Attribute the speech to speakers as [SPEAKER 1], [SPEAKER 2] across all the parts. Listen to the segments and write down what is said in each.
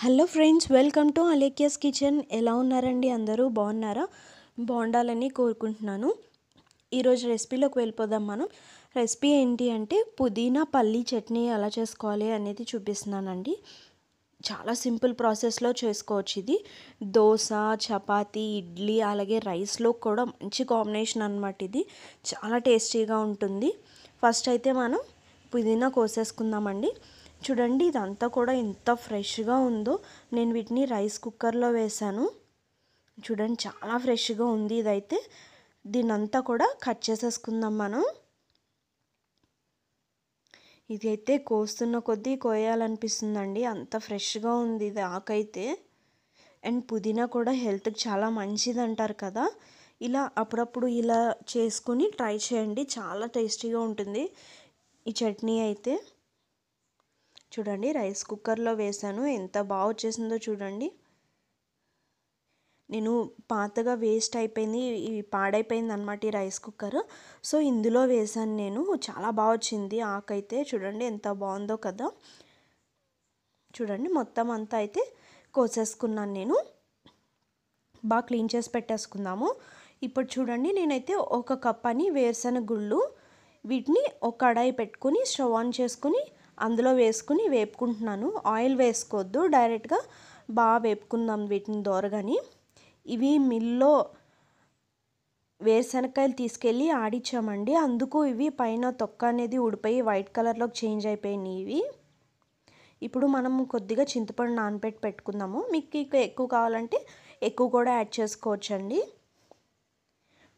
[SPEAKER 1] hello friends welcome to Alekhya's kitchen ఎలా ఉన్నారండి అందరూ బాగున్నారా బాగుండాలని కోరుకుంటున్నాను ఈరోజు రెసిపీలోకి వెళ్ళిపోదాం మనం రెసిపీ ఏంటి అంటే పుదీనా పల్లీ చట్నీ ఎలా చేసుకోవాలి అనేది చూపిస్తున్నానండి చాలా సింపుల్ ప్రాసెస్లో చేసుకోవచ్చు ఇది దోశ చపాతి ఇడ్లీ అలాగే రైస్లో కూడా మంచి కాంబినేషన్ అనమాట ఇది చాలా టేస్టీగా ఉంటుంది ఫస్ట్ అయితే మనం పుదీనా కోసేసుకుందామండి చూడండి ఇదంతా కూడా ఎంత ఫ్రెష్గా ఉందో నేను వీటిని రైస్ కుక్కర్లో వేశాను చూడండి చాలా ఫ్రెష్గా ఉంది ఇదైతే దీనంతా కూడా కట్ చేసేసుకుందాం మనం ఇది అయితే కోస్తున్న కొద్దీ కోయాలనిపిస్తుందండి అంత ఫ్రెష్గా ఉంది ఇది ఆకైతే అండ్ పుదీనా కూడా హెల్త్కి చాలా మంచిది అంటారు కదా ఇలా అప్పుడప్పుడు ఇలా చేసుకుని ట్రై చేయండి చాలా టేస్టీగా ఉంటుంది ఈ చట్నీ అయితే చూడండి రైస్ కుక్కర్లో వేసాను ఎంత బాగా వచ్చేసిందో చూడండి నేను పాతగా వేస్ట్ అయిపోయింది పాడైపోయింది అనమాట ఈ రైస్ కుక్కర్ సో ఇందులో వేసాను నేను చాలా బాగా వచ్చింది ఆకైతే చూడండి ఎంత బాగుందో కదా చూడండి మొత్తం అంతా అయితే కోసేసుకున్నాను నేను బాగా క్లీన్ చేసి పెట్టేసుకుందాము ఇప్పుడు చూడండి నేనైతే ఒక కప్ అని వేరుశనగ గుళ్ళు వీటిని ఒక కడాయి పెట్టుకుని స్టవ్ ఆన్ చేసుకుని అందులో వేసుకుని వేపుకుంటున్నాను ఆయిల్ వేసుకోవద్దు డైరెక్ట్గా బాగా వేపుకుందాం వీటిని దొరగని ఇవి మిల్లో వేరుశనగకాయలు తీసుకెళ్ళి ఆడిచ్చామండి అందుకు ఇవి పైన తొక్క అనేది ఉడిపోయి వైట్ కలర్లోకి చేంజ్ అయిపోయినాయి ఇవి ఇప్పుడు మనం కొద్దిగా చింతపండు నానబెట్టి పెట్టుకుందాము మీకు ఎక్కువ కావాలంటే ఎక్కువ కూడా యాడ్ చేసుకోవచ్చండి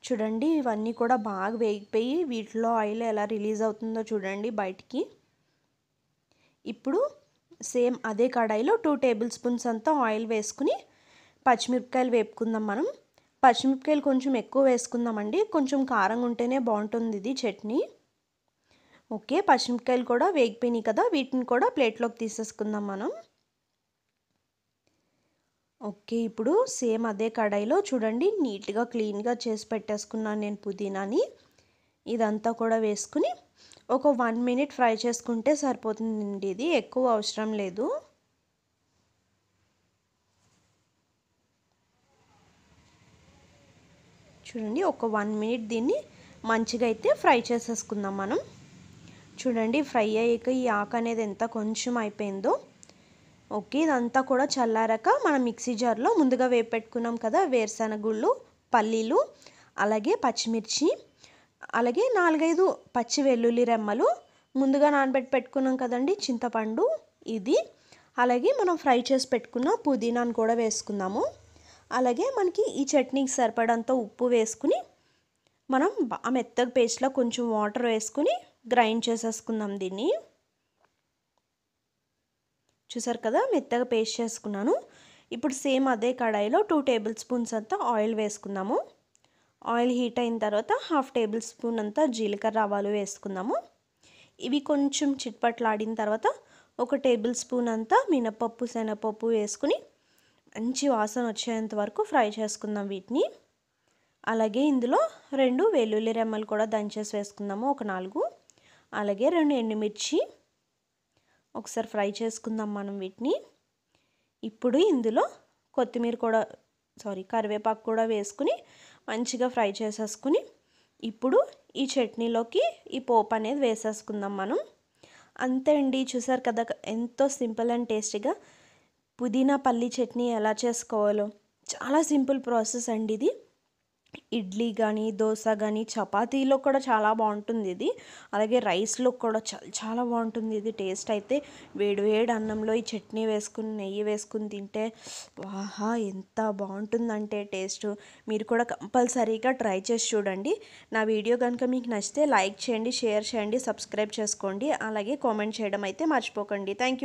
[SPEAKER 1] చూడండి ఇవన్నీ కూడా బాగా వేగిపోయి వీటిలో ఆయిల్ ఎలా రిలీజ్ అవుతుందో చూడండి బయటికి ఇప్పుడు సేమ్ అదే కడాయిలో టూ టేబుల్ స్పూన్స్ అంతా ఆయిల్ వేసుకుని పచ్చిమిరపకాయలు వేపుకుందాం మనం పచ్చిమిరపకాయలు కొంచెం ఎక్కువ వేసుకుందామండి కొంచెం కారంగా ఉంటేనే బాగుంటుంది ఇది చట్నీ ఓకే పచ్చిమిరపకాయలు కూడా వేగిపోయినాయి కదా వీటిని కూడా ప్లేట్లోకి తీసేసుకుందాం మనం ఓకే ఇప్పుడు సేమ్ అదే కడాయిలో చూడండి నీట్గా క్లీన్గా చేసి పెట్టేసుకున్నాను నేను పుదీనాని ఇదంతా కూడా వేసుకుని ఒక వన్ మినిట్ ఫ్రై చేసుకుంటే సరిపోతుందండి ఇది ఎక్కువ అవసరం లేదు చూడండి ఒక వన్ మినిట్ దీన్ని మంచిగా అయితే ఫ్రై చేసేసుకుందాం మనం చూడండి ఫ్రై అయ్యాక ఈ ఆకు అనేది ఎంత కొంచెం అయిపోయిందో ఓకే ఇదంతా కూడా చల్లారాక మనం మిక్సీ జార్లో ముందుగా వేపెట్టుకున్నాం కదా వేరుశనగుళ్ళు పల్లీలు అలాగే పచ్చిమిర్చి అలాగే నాలుగైదు పచ్చి వెల్లుల్లి రెమ్మలు ముందుగా నానబెట్టి పెట్టుకున్నాం కదండి చింతపండు ఇది అలాగే మనం ఫ్రై చేసి పెట్టుకున్న పుదీనాను కూడా వేసుకుందాము అలాగే మనకి ఈ చట్నీకి సరిపడంత ఉప్పు వేసుకుని మనం ఆ మెత్తగా పేస్ట్లో కొంచెం వాటర్ వేసుకుని గ్రైండ్ చేసేసుకుందాం దీన్ని చూసారు కదా మెత్తగా పేస్ట్ చేసుకున్నాను ఇప్పుడు సేమ్ అదే కడాయిలో టూ టేబుల్ స్పూన్స్ అంతా ఆయిల్ వేసుకుందాము ఆయిల్ హీట్ అయిన తర్వాత హాఫ్ టేబుల్ స్పూన్ అంతా జీలకర్ర ఆవాలు వేసుకుందాము ఇవి కొంచెం చిట్పట్లాడిన తర్వాత ఒక టేబుల్ స్పూన్ అంతా మినపప్పు శనగపప్పు వేసుకుని మంచి వాసన వచ్చేంత వరకు ఫ్రై చేసుకుందాం వీటిని అలాగే ఇందులో రెండు వెల్లుల్లి రెమ్మలు కూడా దంచేసి వేసుకుందాము ఒక నాలుగు అలాగే రెండు ఎండుమిర్చి ఒకసారి ఫ్రై చేసుకుందాం మనం వీటిని ఇప్పుడు ఇందులో కొత్తిమీర కూడా సారీ కరివేపాకు కూడా వేసుకుని మంచిగా ఫ్రై చేసేసుకుని ఇప్పుడు ఈ చట్నీలోకి ఈ పోపు అనేది వేసేసుకుందాం మనం అంతే అండి చూసారు కదా ఎంతో సింపుల్ అండ్ టేస్టీగా పుదీనా పల్లి చట్నీ ఎలా చేసుకోవాలో చాలా సింపుల్ ప్రాసెస్ అండి ఇది ఇడ్లీ కానీ దోశ కానీ చపాతీలో కూడా చాలా బాగుంటుంది ఇది అలాగే రైస్లో కూడా చాలా చాలా బాగుంటుంది ఇది టేస్ట్ అయితే వేడివేడి అన్నంలో ఈ చట్నీ వేసుకుని నెయ్యి వేసుకుని తింటే వాహా ఎంత బాగుంటుందంటే టేస్ట్ మీరు కూడా కంపల్సరీగా ట్రై చేసి చూడండి నా వీడియో కనుక మీకు నచ్చితే లైక్ చేయండి షేర్ చేయండి సబ్స్క్రైబ్ చేసుకోండి అలాగే కామెంట్ చేయడం అయితే మర్చిపోకండి థ్యాంక్